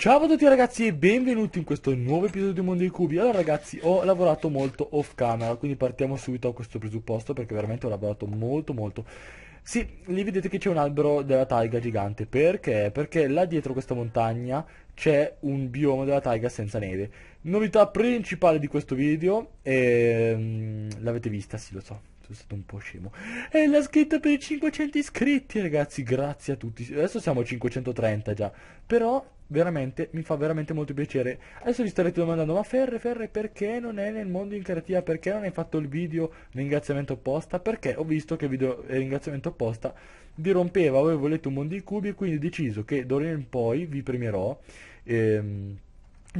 Ciao a tutti ragazzi e benvenuti in questo nuovo episodio di Mondo dei Cubi Allora ragazzi ho lavorato molto off camera quindi partiamo subito a questo presupposto perché veramente ho lavorato molto molto Sì, lì vedete che c'è un albero della taiga gigante Perché? Perché là dietro questa montagna c'è un bioma della taiga senza neve Novità principale di questo video e... Ehm, l'avete vista, sì lo so sono stato un po' scemo. E eh, l'ha scritta per i 500 iscritti, ragazzi, grazie a tutti. Adesso siamo a 530 già, però veramente, mi fa veramente molto piacere. Adesso vi starete domandando, ma Ferre, Ferre, perché non è nel mondo in creativa? Perché non hai fatto il video ringraziamento apposta? Perché ho visto che il video ringraziamento apposta vi rompeva, voi volete un mondo in cubi e quindi ho deciso che d'ora in poi vi premierò... Ehm,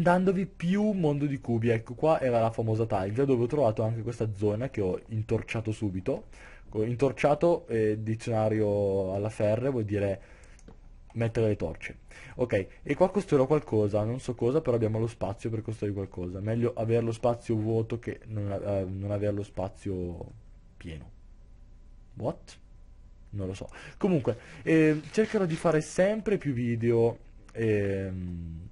dandovi più mondo di cubi ecco qua era la famosa taglia dove ho trovato anche questa zona che ho intorciato subito intorciato eh, dizionario alla ferre vuol dire mettere le torce ok e qua costruirò qualcosa non so cosa però abbiamo lo spazio per costruire qualcosa meglio avere lo spazio vuoto che non, eh, non avere lo spazio pieno what? non lo so comunque eh, cercherò di fare sempre più video ehm,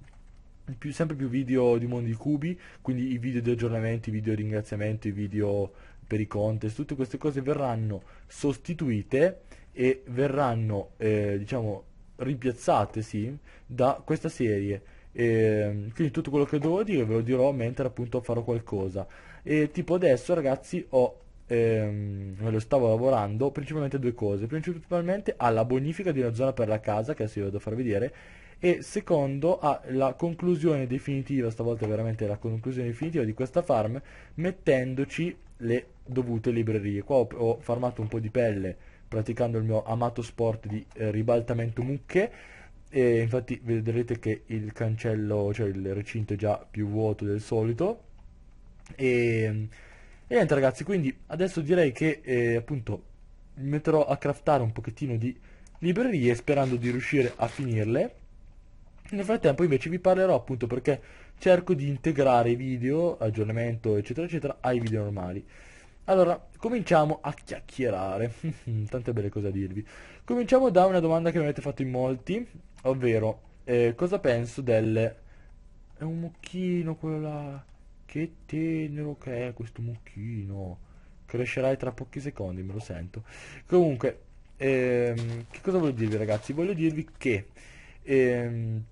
più, sempre più video di Mondi Cubi, quindi i video di aggiornamenti, i video di ringraziamento, i video per i contest, tutte queste cose verranno sostituite e verranno, eh, diciamo, rimpiazzate, sì, da questa serie. E, quindi tutto quello che devo dire ve lo dirò mentre appunto farò qualcosa. E tipo adesso ragazzi ho ehm, lo stavo lavorando principalmente a due cose principalmente alla bonifica di una zona per la casa che adesso vi vado a far vedere e secondo alla conclusione definitiva, stavolta veramente la conclusione definitiva di questa farm, mettendoci le dovute librerie. Qua ho, ho farmato un po' di pelle praticando il mio amato sport di eh, ribaltamento mucche e infatti vedrete che il cancello, cioè il recinto è già più vuoto del solito e, e niente ragazzi quindi adesso direi che eh, appunto mi metterò a craftare un pochettino di librerie sperando di riuscire a finirle nel frattempo invece vi parlerò appunto perché cerco di integrare video, aggiornamento eccetera eccetera ai video normali. Allora, cominciamo a chiacchierare, tante belle cose a dirvi. Cominciamo da una domanda che mi avete fatto in molti, ovvero eh, cosa penso delle... È un mucchino quello là, che tenero che è questo mucchino, crescerai tra pochi secondi, me lo sento. Comunque, ehm, che cosa voglio dirvi ragazzi? Voglio dirvi che... Ehm,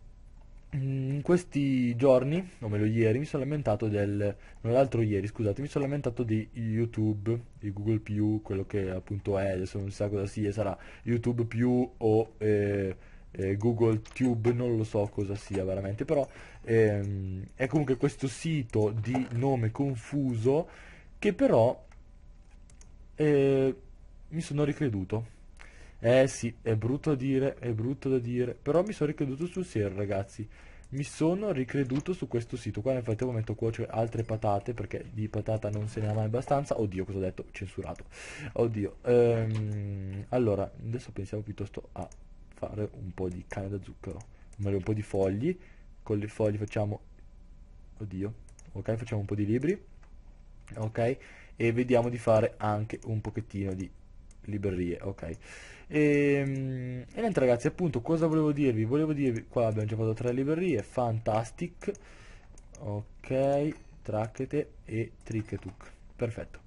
Mm, in questi giorni, o meglio ieri, mi sono lamentato del, non l'altro ieri, scusate, mi sono lamentato di YouTube, di Google quello che appunto è, adesso non si sa cosa sia, sarà YouTube più o eh, eh, Google Tube, non lo so cosa sia veramente, però ehm, è comunque questo sito di nome confuso che però eh, mi sono ricreduto eh sì, è brutto da dire, è brutto da dire, però mi sono ricreduto sul serio ragazzi. Mi sono ricreduto su questo sito qua, nel frattempo metto a cuocere altre patate perché di patata non se ne ha mai abbastanza. Oddio, cosa ho detto? Censurato. Oddio. Ehm, allora, adesso pensiamo piuttosto a fare un po' di cane da zucchero, magari un po' di fogli. Con le fogli facciamo... Oddio. Ok, facciamo un po' di libri. Ok, e vediamo di fare anche un pochettino di librerie. Ok. E, ehm, e niente ragazzi, appunto, cosa volevo dirvi? Volevo dirvi, qua abbiamo già fatto tre librerie, Fantastic, ok, Trackete e Tricketuk, perfetto.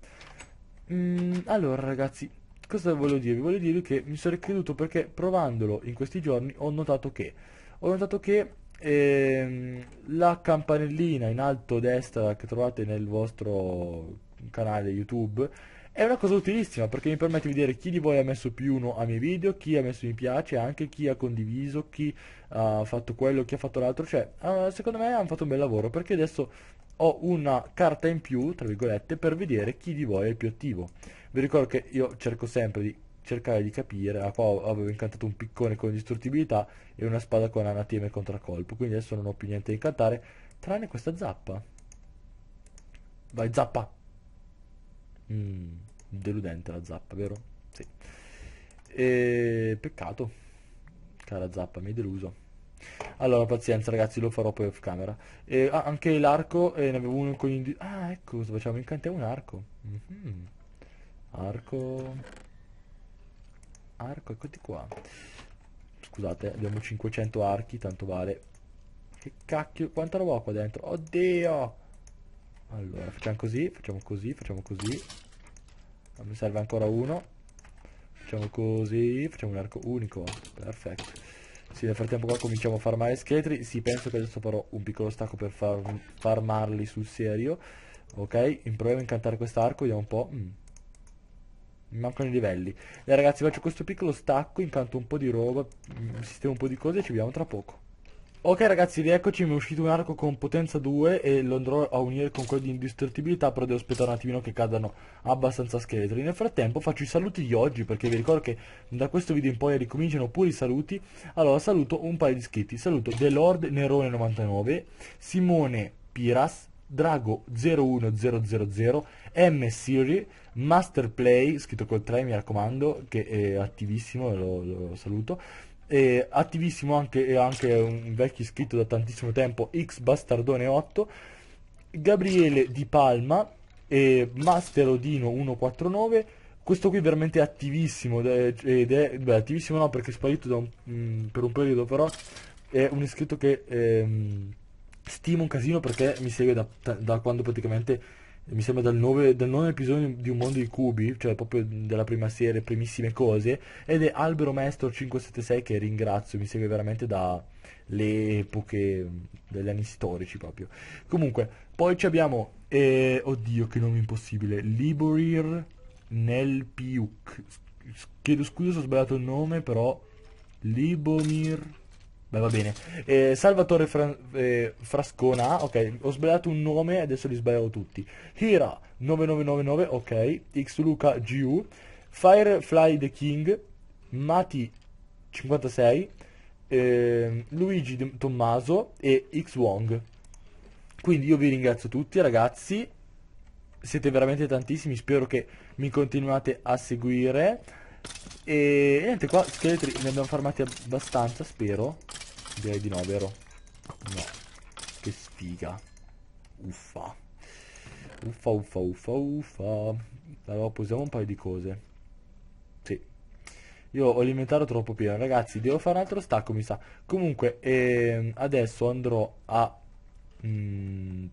Mm, allora ragazzi, cosa volevo dirvi? Volevo dirvi che mi sono ricreduto perché provandolo in questi giorni ho notato che, ho notato che ehm, la campanellina in alto a destra che trovate nel vostro canale YouTube è una cosa utilissima perché mi permette di vedere chi di voi ha messo più uno a miei video, chi ha messo mi piace, anche chi ha condiviso, chi ha fatto quello, chi ha fatto l'altro. Cioè, eh, secondo me hanno fatto un bel lavoro perché adesso ho una carta in più, tra virgolette, per vedere chi di voi è il più attivo. Vi ricordo che io cerco sempre di cercare di capire, ah, qua avevo incantato un piccone con distruttibilità e una spada con anatema e contraccolpo, quindi adesso non ho più niente da incantare, tranne questa zappa. Vai zappa! Mm, deludente la zappa, vero? Sì. E... Peccato. Cara zappa, mi hai deluso. Allora, pazienza ragazzi, lo farò poi off camera. Eh, ah, anche l'arco, eh, ne avevo uno con gli... Ah, ecco, cosa facciamo, incantiamo un arco. Mm -hmm. Arco... Arco, eccoti qua. Scusate, abbiamo 500 archi, tanto vale. Che cacchio, quanta roba ho qua dentro? Oddio! Allora, facciamo così, facciamo così, facciamo così. Non ah, mi serve ancora uno. Facciamo così, facciamo un arco unico. Perfetto. Sì, nel frattempo qua cominciamo a farmare scheletri. Sì, penso che adesso farò un piccolo stacco per far, farmarli sul serio. Ok, proviamo a incantare quest'arco, vediamo un po'. Mm. Mi mancano i livelli. Dai eh, ragazzi, faccio questo piccolo stacco, incanto un po' di roba, mm, sistemo un po' di cose e ci vediamo tra poco. Ok ragazzi, rieccoci, mi è uscito un arco con potenza 2 e lo andrò a unire con quello di indistruttibilità, però devo aspettare un attimino che cadano abbastanza scheletri. Nel frattempo faccio i saluti di oggi, perché vi ricordo che da questo video in poi ricominciano pure i saluti. Allora, saluto un paio di iscritti. Saluto The Lord Nerone99, Simone Piras, Drago01000, M Siri, Masterplay, scritto col 3 mi raccomando, che è attivissimo, lo, lo saluto e attivissimo anche, è anche un vecchio iscritto da tantissimo tempo, xbastardone8, Gabriele Di Palma e Master Odino 149, questo qui è veramente attivissimo, ed è, beh, attivissimo no perché è sparito un, mm, per un periodo, però è un iscritto che ehm, stimo un casino perché mi segue da, da quando praticamente mi sembra dal, nove, dal nono episodio di Un mondo di cubi, cioè proprio della prima serie, primissime cose, ed è Albero Maestro 576 che ringrazio, mi segue veramente dalle epoche, mm, dagli anni storici proprio. Comunque, poi ci abbiamo, eh, oddio che nome impossibile, Liborir Nelpiuk, chiedo scusa se ho sbagliato il nome, però Libomir Beh, va bene. Eh, Salvatore Fra eh, Frascona, ok, ho sbagliato un nome, adesso li sbaglio tutti. Hira 9999, ok, Xluca GU, Firefly the King, Mati 56, eh, Luigi De Tommaso e Xwong. Quindi io vi ringrazio tutti ragazzi, siete veramente tantissimi, spero che mi continuate a seguire. E niente qua scheletri ne abbiamo farmati abbastanza spero Direi di no, vero? No. Che sfiga. Uffa. Uffa, uffa, uffa, uffa. Allora, posiamo un paio di cose. Sì. Io ho l'inventario troppo pieno. Ragazzi, devo fare un altro stacco, mi sa. Comunque, ehm, adesso andrò a... Mm,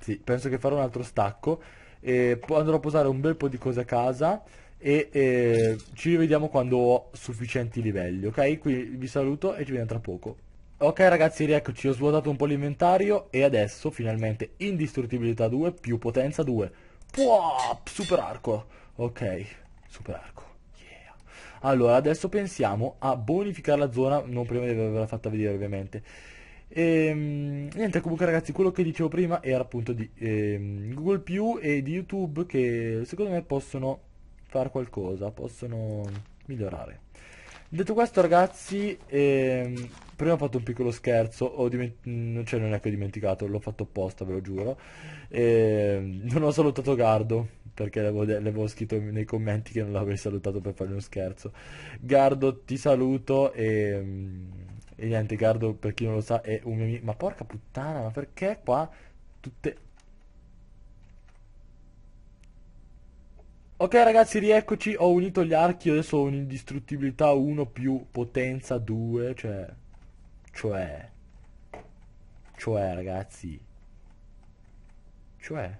sì, penso che farò un altro stacco. E andrò a posare un bel po' di cose a casa e eh, ci rivediamo quando ho sufficienti livelli, ok? Qui vi saluto e ci vediamo tra poco. Ok ragazzi, rieccoci, ho svuotato un po' l'inventario e adesso finalmente indistruttibilità 2 più potenza 2. Puah, super arco, ok, super arco. Allora, adesso pensiamo a bonificare la zona, non prima di averla fatta vedere ovviamente. E, ehm, niente, comunque ragazzi, quello che dicevo prima era appunto di eh, Google+, e di YouTube che secondo me possono far qualcosa, possono migliorare. Detto questo ragazzi, ehm, prima ho fatto un piccolo scherzo, ho mm, cioè non è che ho dimenticato, l'ho fatto apposta ve lo giuro, ehm, non ho salutato Gardo perché l'avevo, l'avevo scritto nei commenti che non l'avrei salutato per fare uno scherzo. Gardo ti saluto e, ehm, e niente Gardo per chi non lo sa è un mio amico, ma porca puttana ma perché qua tutte Ok ragazzi rieccoci, ho unito gli archi, adesso ho un'indistruttibilità 1 più potenza 2, cioè... Cioè... Cioè ragazzi... Cioè...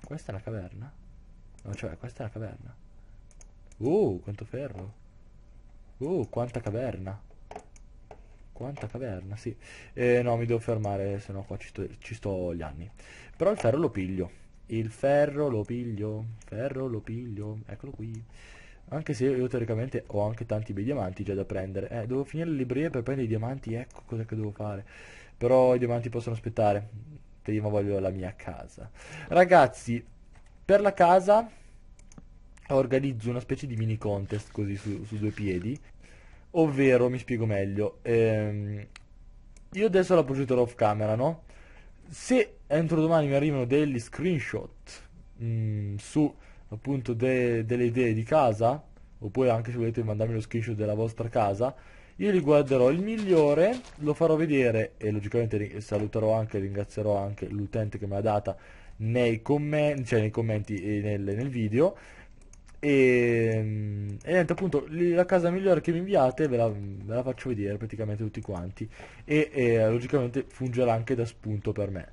Questa è una caverna? No, cioè, questa è una caverna. Uh, quanto ferro. Uh, quanta caverna. Quanta caverna, sì. Eh, no, mi devo fermare, se no qua ci sto, ci sto gli anni. Però il ferro lo piglio. Il ferro lo piglio, ferro lo piglio, eccolo qui. Anche se io teoricamente ho anche tanti bei diamanti già da prendere. Eh, devo finire le librerie per prendere i diamanti, ecco cosa che devo fare. Però i diamanti possono aspettare. Prima voglio la mia casa. Ragazzi, per la casa organizzo una specie di mini contest così su, su due piedi. Ovvero, mi spiego meglio, ehm, io adesso la progetterò off camera, no? Se entro domani mi arrivano degli screenshot mh, mm, su appunto de, delle idee di casa oppure anche se volete mandarmi lo screenshot della vostra casa io li guarderò il migliore lo farò vedere e logicamente saluterò anche ringrazierò anche l'utente che me l'ha data nei, comment, cioè nei commenti e nel, nel video e, e, niente appunto la casa migliore che mi inviate ve la, ve la faccio vedere praticamente tutti quanti e, e logicamente fungerà anche da spunto per me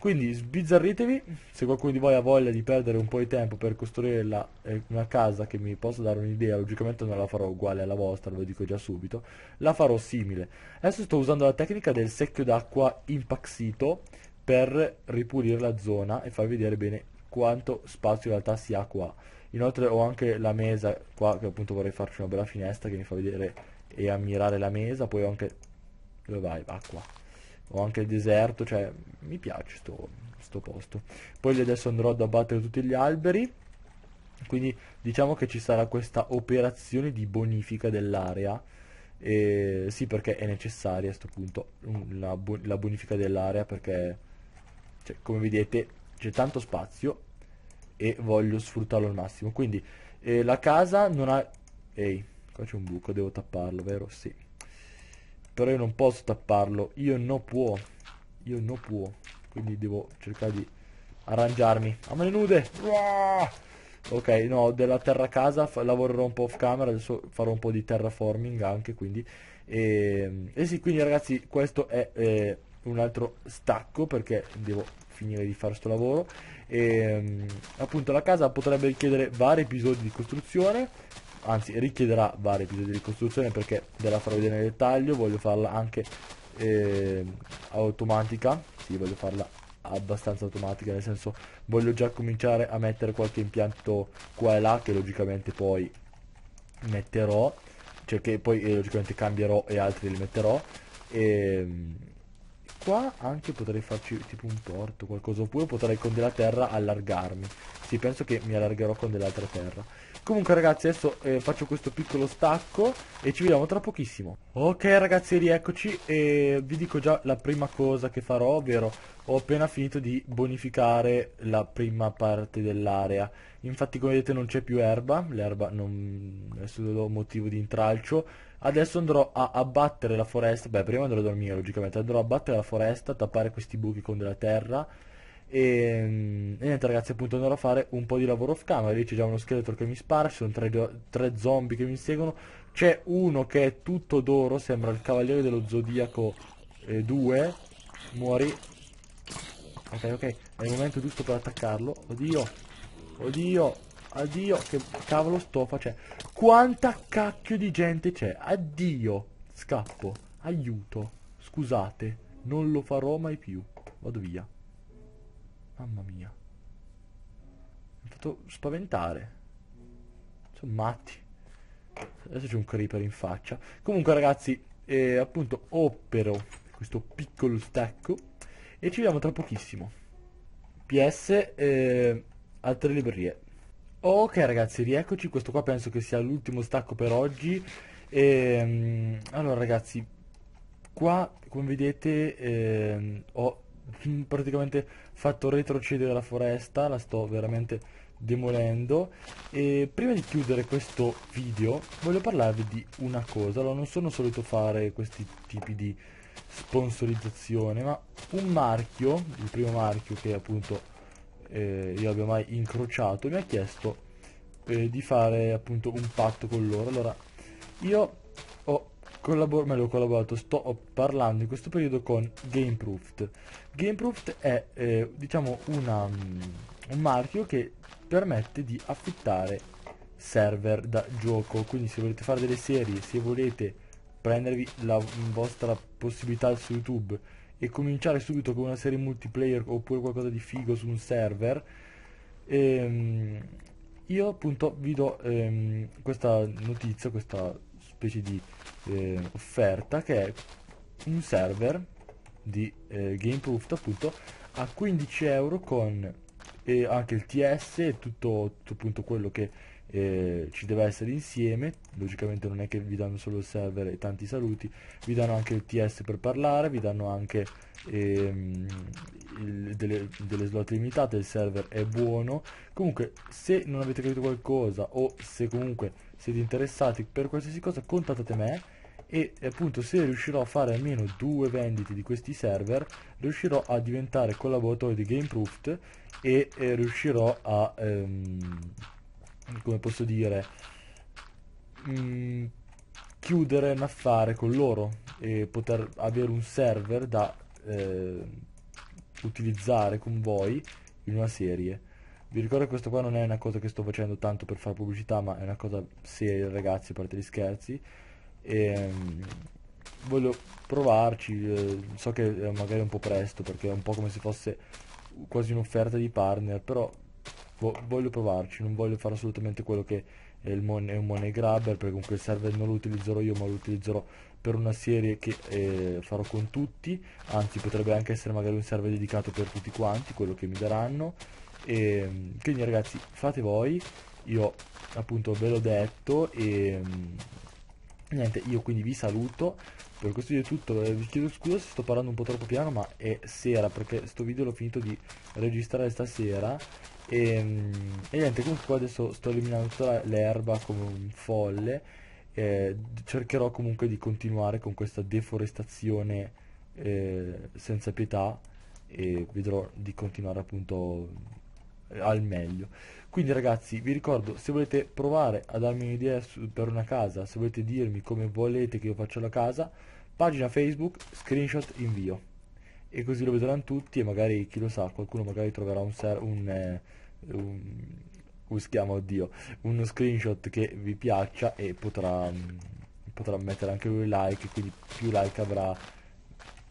quindi sbizzarritevi, se qualcuno di voi ha voglia di perdere un po' di tempo per costruire la, eh, una casa che mi possa dare un'idea, logicamente non la farò uguale alla vostra, lo dico già subito, la farò simile. Adesso sto usando la tecnica del secchio d'acqua impaxito per ripulire la zona e farvi vedere bene quanto spazio in realtà si ha qua. Inoltre ho anche la mesa qua, che appunto vorrei farci una bella finestra che mi fa vedere e ammirare la mesa, poi ho anche... dove vai? Acqua. Ho anche il deserto, cioè mi piace sto, sto posto. Poi adesso andrò ad abbattere tutti gli alberi, quindi diciamo che ci sarà questa operazione di bonifica dell'area. sì, perché è necessaria a questo punto mm, la, la bonifica dell'area perché, cioè, come vedete, c'è tanto spazio e voglio sfruttarlo al massimo. Quindi eh, la casa non ha... Ehi, qua c'è un buco, devo tapparlo, vero? Sì. Però io non posso tapparlo, io non posso io non può quindi devo cercare di arrangiarmi a mani nude ah! ok no della terra casa lavorerò un po' off camera adesso farò un po' di terraforming anche quindi e, ehm, e eh sì quindi ragazzi questo è eh, un altro stacco perché devo finire di fare sto lavoro e ehm, appunto la casa potrebbe richiedere vari episodi di costruzione anzi richiederà vari episodi di costruzione perché ve la farò vedere nel dettaglio voglio farla anche eh, automatica sì voglio farla abbastanza automatica nel senso voglio già cominciare a mettere qualche impianto qua e là che logicamente poi metterò cioè che poi eh, logicamente cambierò e altri li metterò e ehm, qua anche potrei farci tipo un porto qualcosa oppure potrei con della terra allargarmi sì penso che mi allargherò con dell'altra terra comunque ragazzi adesso eh, faccio questo piccolo stacco e ci vediamo tra pochissimo ok ragazzi rieccoci e vi dico già la prima cosa che farò ovvero ho appena finito di bonificare la prima parte dell'area infatti come vedete non c'è più erba l'erba non è solo motivo di intralcio adesso andrò a abbattere la foresta beh prima andrò a dormire logicamente andrò a abbattere la foresta tappare questi buchi con della terra e, ehm, e, niente ragazzi appunto andrò a fare un po' di lavoro off camera Lì c'è già uno scheletro che mi spara Ci sono tre, tre zombie che mi seguono C'è uno che è tutto d'oro Sembra il cavaliere dello zodiaco 2 eh, Muori Ok ok È il momento giusto per attaccarlo Oddio Oddio Addio Che cavolo stofa c'è cioè, Quanta cacchio di gente c'è Addio Scappo Aiuto Scusate Non lo farò mai più Vado via Mamma mia. Mi ha fatto spaventare. Sono matti. Adesso c'è un creeper in faccia. Comunque ragazzi, eh, appunto opero questo piccolo stacco e ci vediamo tra pochissimo. PS, eh, altre librerie. Ok ragazzi, rieccoci, questo qua penso che sia l'ultimo stacco per oggi. E, ehm, allora ragazzi, qua come vedete eh, ho praticamente fatto retrocedere la foresta, la sto veramente demolendo e prima di chiudere questo video voglio parlarvi di una cosa, allora non sono solito fare questi tipi di sponsorizzazione ma un marchio, il primo marchio che appunto eh, io abbia mai incrociato mi ha chiesto eh, di fare appunto un patto con loro allora io ho collaborato, meglio collaborato, sto parlando in questo periodo con Gameproofed Gameproof è eh, diciamo una, mm, un marchio che permette di affittare server da gioco quindi se volete fare delle serie se volete prendervi la mm, vostra possibilità su youtube e cominciare subito con una serie multiplayer oppure qualcosa di figo su un server ehm, io appunto vi do ehm, questa notizia questa specie di eh, offerta che è un server di eh, Gameproof appunto a 15 euro con eh, anche il TS e tutto, tutto appunto quello che eh, ci deve essere insieme logicamente non è che vi danno solo il server e tanti saluti vi danno anche il TS per parlare vi danno anche ehm, il, delle, delle, slot limitate il server è buono comunque se non avete capito qualcosa o se comunque siete interessati per qualsiasi cosa contattate me e appunto se riuscirò a fare almeno due vendite di questi server riuscirò a diventare collaboratore di Gameproofed e eh, riuscirò a ehm, come posso dire mh, mm, chiudere un affare con loro e poter avere un server da eh, utilizzare con voi in una serie vi ricordo che questo qua non è una cosa che sto facendo tanto per fare pubblicità ma è una cosa seria ragazzi a parte gli scherzi e ehm, voglio provarci eh, so che è magari un po' presto perché è un po' come se fosse quasi un'offerta di partner però voglio provarci non voglio fare assolutamente quello che è, mon è un money grabber perché comunque il server non lo utilizzerò io ma lo utilizzerò per una serie che eh, farò con tutti anzi potrebbe anche essere magari un server dedicato per tutti quanti quello che mi daranno e ehm, quindi ragazzi fate voi io appunto ve l'ho detto e ehm, Niente, io quindi vi saluto, per questo video è tutto, eh, vi chiedo scusa se sto parlando un po' troppo piano, ma è sera, perché sto video l'ho finito di registrare stasera, e, ehm, e niente, comunque qua adesso sto eliminando tutta l'erba come un folle, eh, cercherò comunque di continuare con questa deforestazione eh, senza pietà, e vedrò di continuare appunto al meglio quindi ragazzi vi ricordo se volete provare a darmi un'idea per una casa se volete dirmi come volete che io faccia la casa pagina facebook screenshot invio e così lo vedranno tutti e magari chi lo sa qualcuno magari troverà un, un, eh, un come si chiama oddio uno screenshot che vi piaccia e potrà, mm, potrà mettere anche un like quindi più like avrà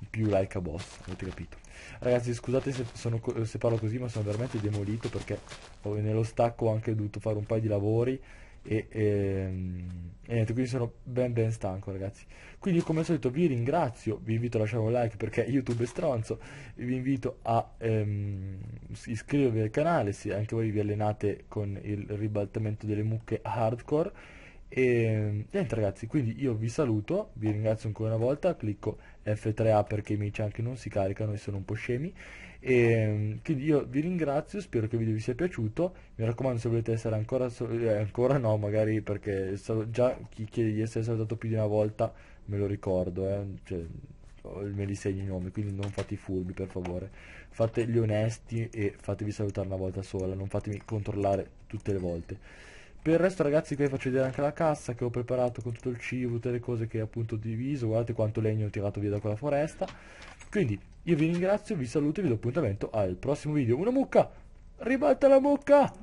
più like a boss avete capito Ragazzi scusate se, sono, se parlo così ma sono veramente demolito perché nello stacco ho anche dovuto fare un paio di lavori e, e, ehm, e, niente, quindi sono ben ben stanco ragazzi. Quindi come al solito vi ringrazio, vi invito a lasciare un like perché YouTube è stronzo, vi invito a ehm, iscrivervi al canale se anche voi vi allenate con il ribaltamento delle mucche hardcore e ehm, niente ragazzi, quindi io vi saluto, vi ringrazio ancora una volta, clicco F3A perché i miei chunk non si caricano e sono un po' scemi. E, ehm, quindi io vi ringrazio, spero che il video vi sia piaciuto, mi raccomando se volete essere ancora, eh, ancora no magari perché già chi chiede di essere salutato più di una volta me lo ricordo, eh, cioè, me li segno i nomi, quindi non fate i furbi per favore, fate gli onesti e fatevi salutare una volta sola, non fatemi controllare tutte le volte per il resto ragazzi qui vi faccio vedere anche la cassa che ho preparato con tutto il cibo, tutte le cose che appunto ho diviso, guardate quanto legno ho tirato via da quella foresta. Quindi io vi ringrazio, vi saluto e vi do appuntamento al prossimo video. Una mucca! Ribalta la mucca!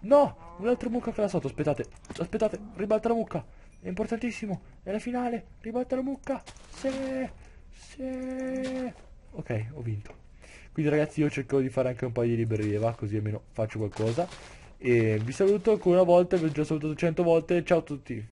No! Un'altra mucca che là sotto, aspettate, aspettate, ribalta la mucca! È importantissimo, è la finale, ribalta la mucca! Se, se... Ok, ho vinto. Quindi ragazzi io cercherò di fare anche un paio di librerie, va? Così almeno faccio qualcosa e vi saluto ancora una volta, vi ho già salutato 100 volte, ciao a tutti.